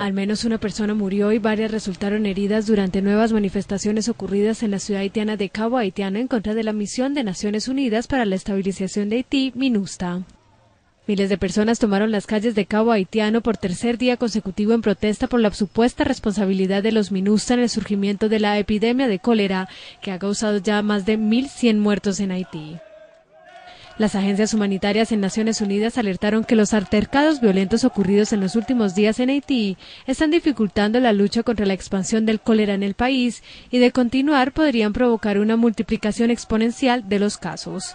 Al menos una persona murió y varias resultaron heridas durante nuevas manifestaciones ocurridas en la ciudad haitiana de Cabo Haitiano en contra de la misión de Naciones Unidas para la Estabilización de Haití, MINUSTA. Miles de personas tomaron las calles de Cabo Haitiano por tercer día consecutivo en protesta por la supuesta responsabilidad de los MINUSTA en el surgimiento de la epidemia de cólera que ha causado ya más de 1.100 muertos en Haití. Las agencias humanitarias en Naciones Unidas alertaron que los altercados violentos ocurridos en los últimos días en Haití están dificultando la lucha contra la expansión del cólera en el país y de continuar podrían provocar una multiplicación exponencial de los casos.